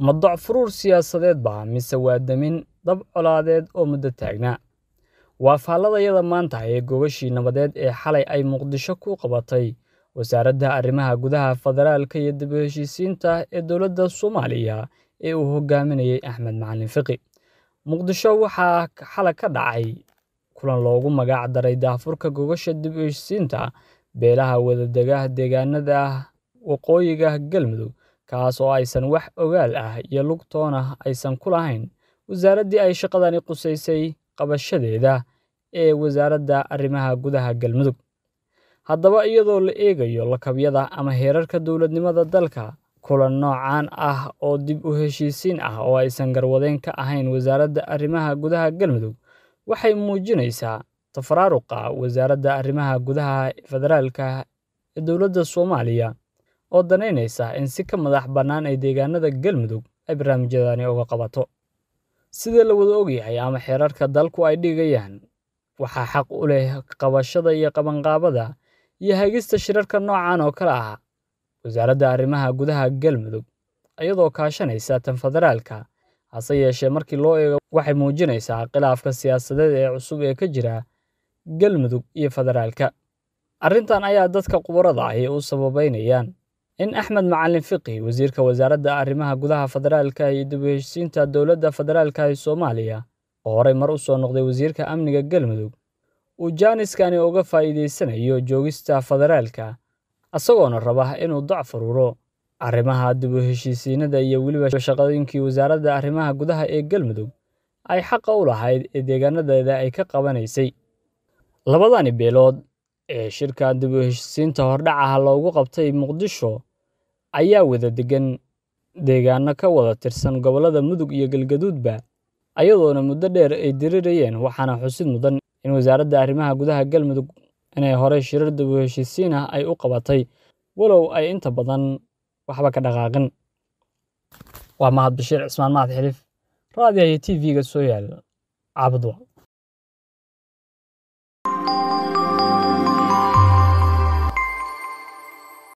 ma docfuruur siyaasadeed baa mise waa demin dab colaadeed oo muddo taagnaa waa faalladayada maanta ee gogashii nabadeed ee xalay ay muqdisho ku qabatay wasaaradda arrimaha gudaha federaalka iyo dib u heshiisiinta ee dowladda soomaaliya ee uu hogaaminayey axmed macalin fiqi muqdisho waxaa xala ka dhacay kulan loogu magac daray daafurka gogasha dib u beelaha wadadegaha deegaanada ah, waqooyiga galmudug kaas oo aysan wax ogaal ah iyo lugtoona ah aysan ku lahayn wasaaraddii ay shaqadani qusaysay qabashadeeda ee wasaaradda arrimaha gudaha galmudug haddaba iyadoo la eegayo lakabyada ama heerarka dowladnimada dalka kulan noocaan ah oo dib u heshiisiin ah oo aysan garwadeen ka ahayn wasaaradda arrimaha gudaha galmudug waxay muujinaysaa tafaraaruqa wasaaradda arrimaha gudaha federaalka ee dowladda soomaaliya oo danaynaysa in si ka madax bannaan ay deegaanada galmudug ay barnaamijyadani uga qabato sidee la wada ogyahay ama xeerarka dalku ay dhigayaan waxaa xaq u leh qabashada iyo qabanqaabada iyo hagista shirarka noocan oo kale ah wasaaradda arrimaha gudaha galmudug iyadoo kaashanaysa tan federaalka hase yeeshee markii loo eego waxay muujinaysaa khilaafka siyaasadeed ee cusub ee ka jira galmudug iyo federaalka arrintan ayaa dadka qubarada ahi u sababaynayaan in axmed macalin fiqi wasiirka wasaaradda arrimaha gudaha federaalka iyo dib u heshisiinta dowladda federaalka ee soomaaliya oo horay mar u soo noqday wasiirka amniga galmudug uu jaaniskani uga faa'iidaysanayo joogista federaalka isagoona raba inuu doc faruuro arrimaha dib u iyo weliba shaqadooyinkii wasaaradda arrimaha gudaha ee galmudug ay xaqa u lahayd ee deegaanadeeda ay ka qabanaysay labadani beelood ee shirkan dib u heshisiinta hordhac ah loogu qabtay muqdisho ayaa wada degan deegaano ka wada tirsan gobollada mudug iyo galgaduudba ayadoona muddo dheer ay dirirayeen waxaana xusid mudan in wasaaradda arrimaha gudaha galmudug inay horey shirar dib u heshiisiin ah ay u qabatay walow ay inta badan waxba ka dhaqaaqin waa mahad bashiir cismaan mahad xiliif raadiyayo t v-ga soo yaal caabudwa